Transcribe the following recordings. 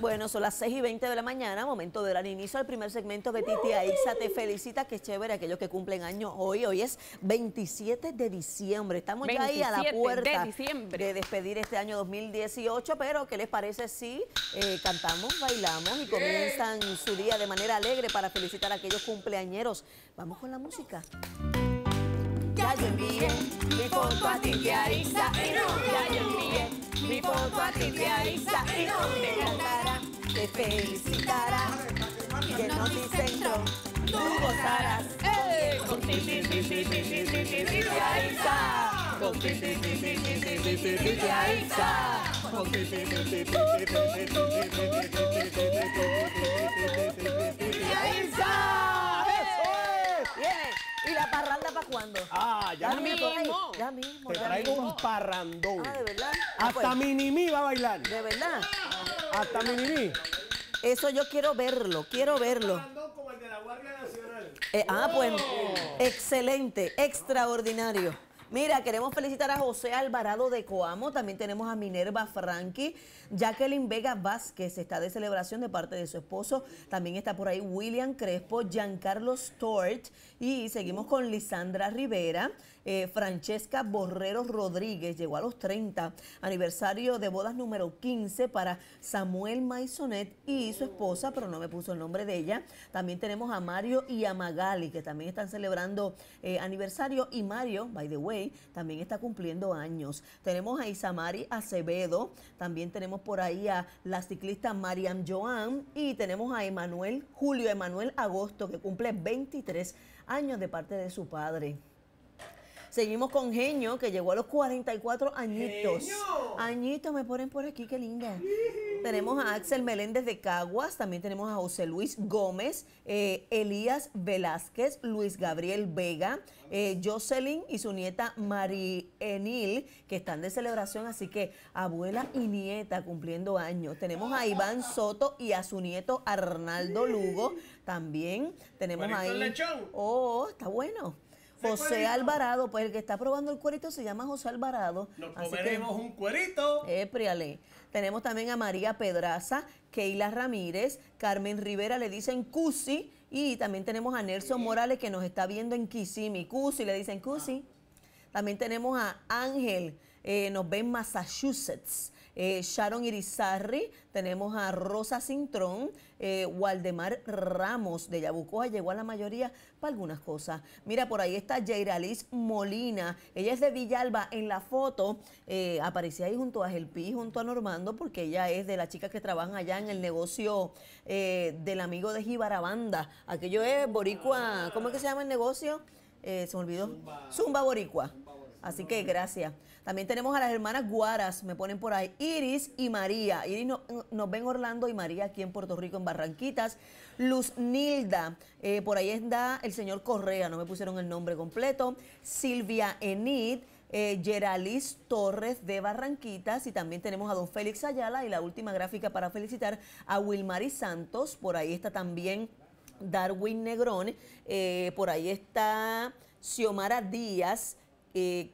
Bueno, son las 6 y 20 de la mañana, momento de dar inicio al primer segmento de Titi Aixa te felicita, que chévere aquellos que cumplen año hoy, hoy es 27 de diciembre, estamos ya ahí a la puerta de, despedir este año 2018, pero ¿qué les parece si eh, cantamos, bailamos y comienzan su día de manera alegre para felicitar a aquellos cumpleañeros? Vamos con la música. Ya yo mi foto a Titi Aixa ya yo mi a Titi Felicitarás felicitará. Y tú gozarás. Con ti, ti, ti, ti, Con ti, ti, ti, ti, Con ti, ti, ti, ti, ti, ti, ¿Y la parranda para cuándo? Ah, ya, mismo. Ya mismo. Te traigo un parrandón. Ah, de verdad. Hasta Minimi va a bailar. De verdad. Hasta Minimi. Eso yo quiero verlo, quiero verlo. Eh, ah, pues, oh. excelente, extraordinario. Mira, queremos felicitar a José Alvarado de Coamo, también tenemos a Minerva Frankie, Jacqueline Vega Vázquez está de celebración de parte de su esposo, también está por ahí William Crespo, Giancarlo Stort y seguimos con Lisandra Rivera, eh, Francesca Borrero Rodríguez, llegó a los 30, aniversario de bodas número 15 para Samuel Maisonet y su esposa, pero no me puso el nombre de ella. También tenemos a Mario y a Magali, que también están celebrando eh, aniversario y Mario, by the way, también está cumpliendo años. Tenemos a Isamari Acevedo, también tenemos por ahí a la ciclista Mariam Joan y tenemos a Emanuel, Julio Emanuel Agosto, que cumple 23 años de parte de su padre. Seguimos con Genio, que llegó a los 44 añitos. Añitos me ponen por aquí, qué linda. Tenemos a Axel Meléndez de Caguas, también tenemos a José Luis Gómez, eh, Elías Velázquez, Luis Gabriel Vega, eh, Jocelyn y su nieta enil que están de celebración, así que abuela y nieta cumpliendo años. Tenemos a Iván Soto y a su nieto Arnaldo Lugo, también tenemos ahí... Oh, está bueno. José Alvarado, pues el que está probando el cuerito se llama José Alvarado. Nos comeremos un cuerito. Épriale. Tenemos también a María Pedraza, Keila Ramírez, Carmen Rivera le dicen Cusi y también tenemos a Nelson Morales que nos está viendo en mi Cusi le dicen Cusi. Ah. También tenemos a Ángel, eh, nos ve en Massachusetts eh, Sharon Irizarri, tenemos a Rosa Cintrón, eh, Waldemar Ramos de Yabucoa, llegó a la mayoría para algunas cosas. Mira, por ahí está Liz Molina, ella es de Villalba, en la foto eh, aparecía ahí junto a Gelpi, junto a Normando, porque ella es de las chicas que trabajan allá en el negocio eh, del amigo de Jibarabanda, aquello es Boricua, ¿cómo es que se llama el negocio? se me olvidó, Zumba Boricua. Así que gracias. También tenemos a las hermanas Guaras, me ponen por ahí, Iris y María. Iris nos ven Orlando y María aquí en Puerto Rico, en Barranquitas. Luz Nilda, eh, por ahí está el señor Correa, no me pusieron el nombre completo. Silvia Enid. Eh, Geralis Torres de Barranquitas y también tenemos a don Félix Ayala y la última gráfica para felicitar a Wilmary Santos, por ahí está también Darwin Negrón, eh, por ahí está Xiomara Díaz, eh,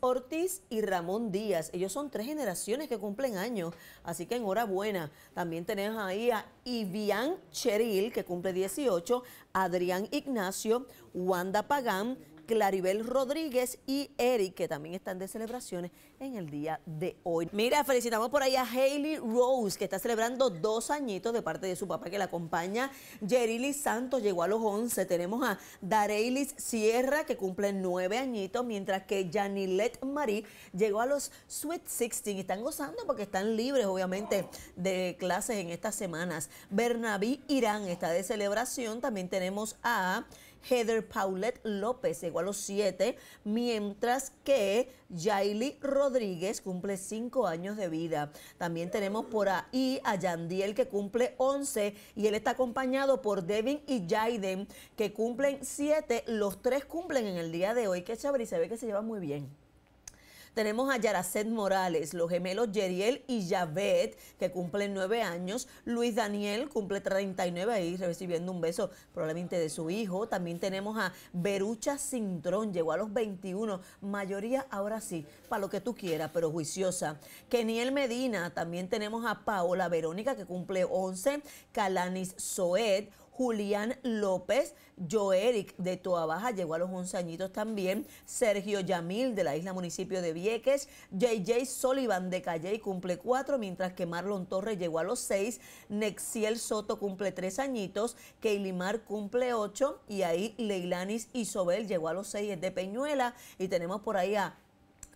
Ortiz y Ramón Díaz. Ellos son tres generaciones que cumplen años, así que enhorabuena. También tenemos ahí a Ivian Cheril, que cumple 18, Adrián Ignacio, Wanda Pagán, Claribel Rodríguez y Eric, que también están de celebraciones en el día de hoy. Mira, felicitamos por ahí a Hailey Rose, que está celebrando dos añitos de parte de su papá que la acompaña. Jerilis Santos llegó a los 11. Tenemos a Dareilis Sierra, que cumple nueve añitos, mientras que Janilet Marie llegó a los Sweet 16. Están gozando porque están libres, obviamente, de clases en estas semanas. Bernabé Irán está de celebración. También tenemos a... Heather Paulette López llegó a los siete, mientras que Yaili Rodríguez cumple cinco años de vida. También tenemos por ahí a Yandiel que cumple 11 y él está acompañado por Devin y Jaiden que cumplen siete. Los tres cumplen en el día de hoy. Que chévere se ve que se llevan muy bien. Tenemos a Yaracet Morales, los gemelos Yeriel y Yavet, que cumplen nueve años. Luis Daniel cumple 39 ahí, recibiendo un beso probablemente de su hijo. También tenemos a Berucha Cintrón, llegó a los 21, mayoría ahora sí, para lo que tú quieras, pero juiciosa. Keniel Medina, también tenemos a Paola Verónica, que cumple 11. Calanis Soet Julián López, Joeric de Toa Baja, llegó a los 11 añitos también, Sergio Yamil de la isla municipio de Vieques, JJ Sullivan de y cumple 4, mientras que Marlon Torres llegó a los 6, Nexiel Soto cumple 3 añitos, Keilimar cumple 8 y ahí Leilanis Isobel llegó a los 6, es de Peñuela y tenemos por ahí a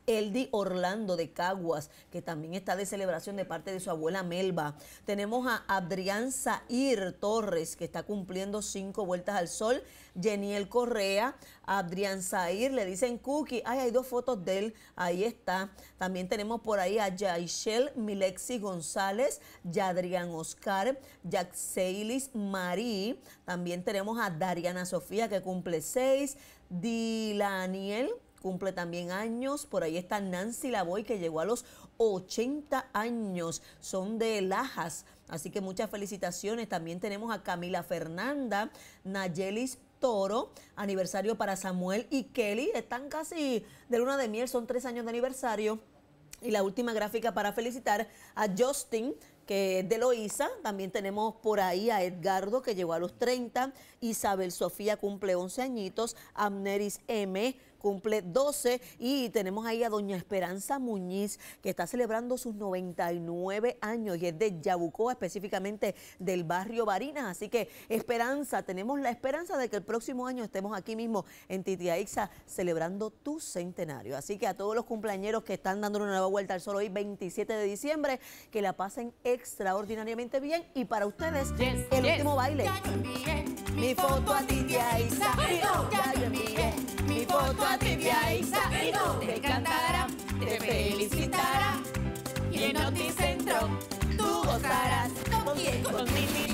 Eldi Orlando de Caguas, que también está de celebración de parte de su abuela Melba. Tenemos a Adrián Zair Torres, que está cumpliendo cinco vueltas al sol. Yeniel Correa, Adrián Zair, le dicen Cookie. Ay, hay dos fotos de él, ahí está. También tenemos por ahí a Jaishel Milexi González, Yadrián Oscar, Yaxeilis Marí. También tenemos a Dariana Sofía, que cumple seis. Dilaniel cumple también años. Por ahí está Nancy Lavoy, que llegó a los 80 años. Son de Lajas. Así que muchas felicitaciones. También tenemos a Camila Fernanda, Nayelis Toro, aniversario para Samuel y Kelly. Están casi de luna de miel, son tres años de aniversario. Y la última gráfica para felicitar a Justin, que es de Loiza También tenemos por ahí a Edgardo, que llegó a los 30. Isabel Sofía cumple 11 añitos. Amneris M cumple 12 y tenemos ahí a doña Esperanza Muñiz que está celebrando sus 99 años y es de Yabucoa, específicamente del barrio Barinas. Así que esperanza, tenemos la esperanza de que el próximo año estemos aquí mismo en Titiaixa celebrando tu centenario. Así que a todos los cumpleaños que están dando una nueva vuelta al sol hoy, 27 de diciembre, que la pasen extraordinariamente bien y para ustedes el último baile. mi foto a Titiaixa, voto a Trivia e Isabel te cantará, te felicitará y en Noticentro tú gozarás con quien, con